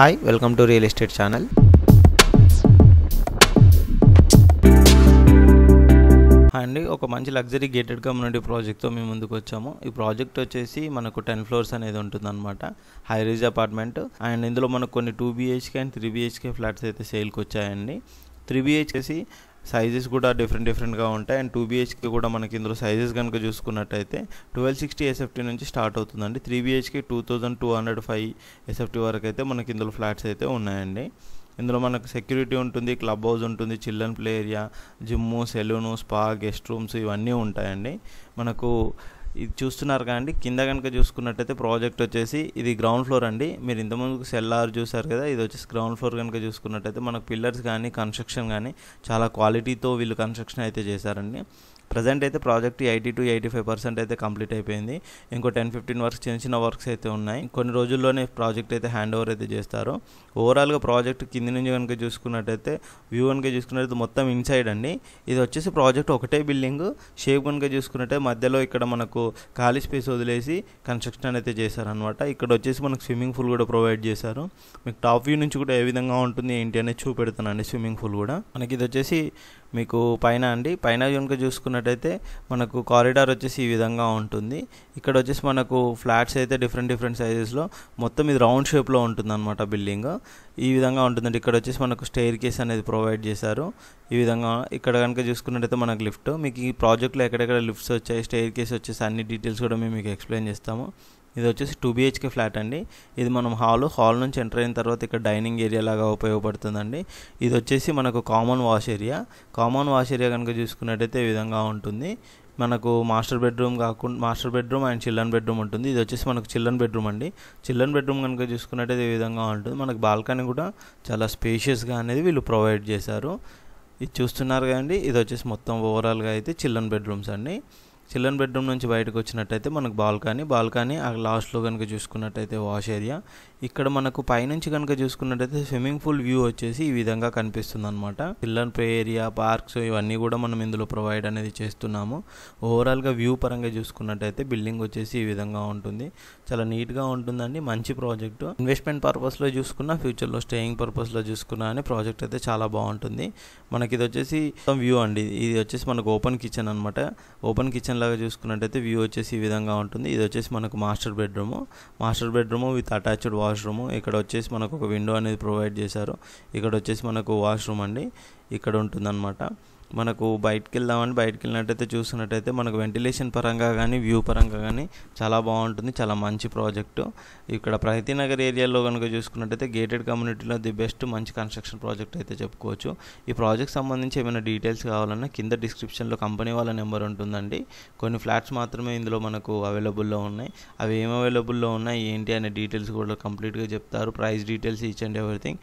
hi welcome to real estate channel అండి ఒక మంచి లగ్జరీ గేటెడ్ కమ్యూనిటీ ప్రాజెక్ట్తో మేము ముందుకు వచ్చాము ఈ ప్రాజెక్ట్ వచ్చేసి మనకు టెన్ ఫ్లోర్స్ అనేది ఉంటుంది హై రేజ్ అపార్ట్మెంట్ అండ్ ఇందులో మనకు కొన్ని two BHK and three BHK flats అయితే సేల్కి వచ్చాయండి త్రీ బీహెచ్కేసి సైజెస్ కూడా డిఫరెంట్ డిఫరెంట్గా ఉంటాయి అండ్ టూ బీహెచ్కి కూడా మనకి ఇందులో సైజెస్ కనుక చూసుకున్నట్టయితే ట్వెల్వ్ సిక్స్టీ ఎస్ఎఫ్టీ నుంచి స్టార్ట్ అవుతుందండి త్రీ బీహెచ్కి two thousand two hundred five SFT వరకు అయితే మనకి ఇందులో ఫ్లాట్స్ అయితే ఉన్నాయండి ఇందులో మనకు సెక్యూరిటీ ఉంటుంది క్లబ్ హౌస్ ఉంటుంది children play area gym salon spa guest rooms ఇవన్నీ ఉంటాయండి మనకు ఇది చూస్తున్నారు కదండి కింద కనుక చూసుకున్నట్టయితే ప్రాజెక్ట్ వచ్చేసి ఇది గ్రౌండ్ ఫ్లోర్ అండి మీరు ఇంతకుముందు సెల్లార్ చూసారు కదా ఇది వచ్చేసి గ్రౌండ్ ఫ్లోర్ కనుక చూసుకున్నట్టయితే మనకు పిల్లర్స్ కానీ కన్స్ట్రక్షన్ కానీ చాలా క్వాలిటీతో వీళ్ళు కన్స్ట్రక్షన్ అయితే చేశారండి ప్రజెంట్ అయితే project eighty to eighty five percent అయితే కంప్లీట్ అయిపోయింది ఇంకో టెన్ ఫిఫ్టీన్ వర్క్స్ చిన్న చిన్న వర్క్స్ అయితే ఉన్నాయి కొన్ని రోజుల్లోనే ప్రాజెక్ట్ అయితే హ్యాండ్ ఓవర్ అయితే చేస్తారు ఓవరాల్గా ప్రాజెక్ట్ కింది నుంచి కనుక చూసుకున్నట్టయితే వ్యూ కనుక చూసుకున్నట్టయితే మొత్తం ఇన్సైడ్ అండి ఇది వచ్చేసి ప్రాజెక్ట్ ఒకటే బిల్డింగ్ షేప్ కనుక చూసుకున్నట్టే మధ్యలో ఇక్కడ మనకు ఖాళీ స్పేస్ వదిలేసి కన్స్ట్రక్షన్ అయితే చేశారనమాట ఇక్కడ వచ్చేసి మనకు స్విమ్మింగ్ పూల్ కూడా ప్రొవైడ్ చేశారు మీకు టాప్ వ్యూ నుంచి కూడా ఏ విధంగా ఉంటుంది ఏంటి అనేది చూపెడతానండి స్విమ్మింగ్ పూల్ కూడా మనకి ఇది వచ్చేసి మీకు పైన అండి పైన కనుక చూసుకున్నట్టు చూసుకున్నట్టయితే మనకు కారిడార్ వచ్చేసి ఈ విధంగా ఉంటుంది ఇక్కడ వచ్చేసి మనకు ఫ్లాట్స్ అయితే డిఫరెంట్ డిఫరెంట్ సైజెస్లో మొత్తం ఇది రౌండ్ షేప్లో ఉంటుంది అనమాట బిల్డింగ్ ఈ విధంగా ఉంటుందండి ఇక్కడ వచ్చేసి మనకు స్టెయిర్ కేస్ అనేది ప్రొవైడ్ చేశారు ఈ విధంగా ఇక్కడ కనుక చూసుకున్నట్టయితే మనకు లిఫ్ట్ మీకు ఈ ప్రాజెక్ట్లో ఎక్కడెక్కడ లిఫ్ట్స్ వచ్చాయి స్టెయిర్ కేస్ వచ్చేసి అన్ని డీటెయిల్స్ కూడా మేము మీకు ఎక్స్ప్లెయిన్ చేస్తాము ఇది వచ్చేసి టూ బిహెచ్కే ఫ్లాట్ అండి ఇది మనం హాల్ హాల్ నుంచి ఎంటర్ అయిన తర్వాత ఇక్కడ డైనింగ్ ఏరియా లాగా ఉపయోగపడుతుందండి ఇది వచ్చేసి మనకు common wash area common wash area కనుక చూసుకున్నట్టయితే ఈ విధంగా ఉంటుంది మనకు మాస్టర్ బెడ్రూమ్ కాకుండా master bedroom and children bedroom ఉంటుంది ఇది వచ్చేసి మనకు చిల్డ్రన్ బెడ్రూమ్ అండి చిల్డ్రన్ బెడ్రూమ్ కనుక చూసుకున్నట్టయితే ఈ విధంగా ఉంటుంది మనకు బాల్కనీ కూడా చాలా స్పేషియస్గా అనేది వీళ్ళు ప్రొవైడ్ చేశారు ఇది చూస్తున్నారు కదండి ఇది వచ్చేసి మొత్తం ఓవరాల్గా అయితే చిల్డ్రన్ బెడ్రూమ్స్ అండి చిల్డ్రన్ బెడ్రూమ్ నుంచి బయటకు వచ్చినట్టయితే మనకు బాల్కనీ బాల్కనీ ఆ లాస్ట్లో కనుక చూసుకున్నట్టయితే వాష్ ఏరియా ఇక్కడ మనకు పైనుంచి కనుక చూసుకున్నట్టయితే స్విమ్మింగ్ పూల్ వ్యూ వచ్చేసి ఈ విధంగా కనిపిస్తుంది అనమాట చిల్డ్రన్ ప్లే ఏరియా పార్క్స్ ఇవన్నీ కూడా మనం ఇందులో ప్రొవైడ్ అనేది చేస్తున్నాము ఓవరాల్గా వ్యూ పరంగా చూసుకున్నట్టయితే బిల్డింగ్ వచ్చేసి ఈ విధంగా ఉంటుంది చాలా నీట్గా ఉంటుందండి మంచి ప్రాజెక్టు ఇన్వెస్ట్మెంట్ పర్పస్లో చూసుకున్నా ఫ్యూచర్లో స్టేయింగ్ పర్పస్లో చూసుకున్నా అని ప్రాజెక్ట్ అయితే చాలా బాగుంటుంది మనకి ఇది వచ్చేసి వ్యూ అండి ఇది వచ్చేసి మనకు ఓపెన్ కిచెన్ అనమాట ఓపెన్ కిచెన్ లాగా చూసుకున్నట్టయితే వ్యూ వచ్చేసి ఈ విధంగా ఉంటుంది ఇది వచ్చేసి మనకు master bedroom master bedroom with attached washroom ఇక్కడ వచ్చేసి మనకు ఒక విండో అనేది ప్రొవైడ్ చేశారు ఇక్కడ వచ్చేసి మనకు వాష్రూమ్ అండి ఇక్కడ ఉంటుందన్నమాట మనకు బయటికి వెళ్దామని బయటికి వెళ్ళినట్టయితే చూసినట్టయితే మనకు వెంటిలేషన్ పరంగా కానీ వ్యూ పరంగా కానీ చాలా బాగుంటుంది చాలా మంచి ప్రాజెక్టు ఇక్కడ నగర్ ఏరియాలో కనుక చూసుకున్నట్టయితే గేటెడ్ కమ్యూనిటీలో ది బెస్ట్ మంచి కన్స్ట్రక్షన్ ప్రాజెక్ట్ అయితే చెప్పుకోవచ్చు ఈ ప్రాజెక్ట్ సంబంధించి ఏమైనా డీటెయిల్స్ కావాలన్నా కింద డిస్క్రిప్షన్లో కంపెనీ వాళ్ళ నెంబర్ ఉంటుందండి కొన్ని ఫ్లాట్స్ మాత్రమే ఇందులో మనకు అవైలబుల్లో ఉన్నాయి అవి ఏం అవైలబుల్లో ఉన్నాయి ఏంటి అనే డీటెయిల్స్ కూడా కంప్లీట్గా చెప్తారు price details each and everything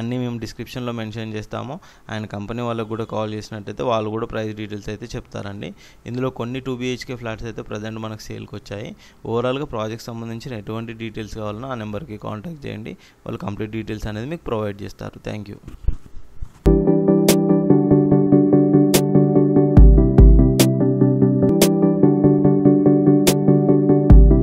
అన్నీ మేము డిస్క్రిప్షన్లో మెన్షన్ చేస్తాము అండ్ కంపెనీ వాళ్ళకు కూడా కాల్ చేసినట్టయితే వాళ్ళు కూడా ప్రైస్ డీటెయిల్స్ అయితే చెప్తారండి ఇందులో కొన్ని టూ బీహెచ్కే ఫ్లాట్స్ అయితే ప్రజెంట్ మనకు సేల్కి వచ్చాయి ఓవరాల్గా ప్రాజెక్ట్ సంబంధించిన ఎటువంటి డీటెయిల్స్ కావాలన్నా ఆ నెంబర్కి కాంటాక్ట్ చేయండి వాళ్ళు కంప్లీట్ డీటెయిల్స్ అనేది మీకు ప్రొవైడ్ చేస్తారు థ్యాంక్ యూ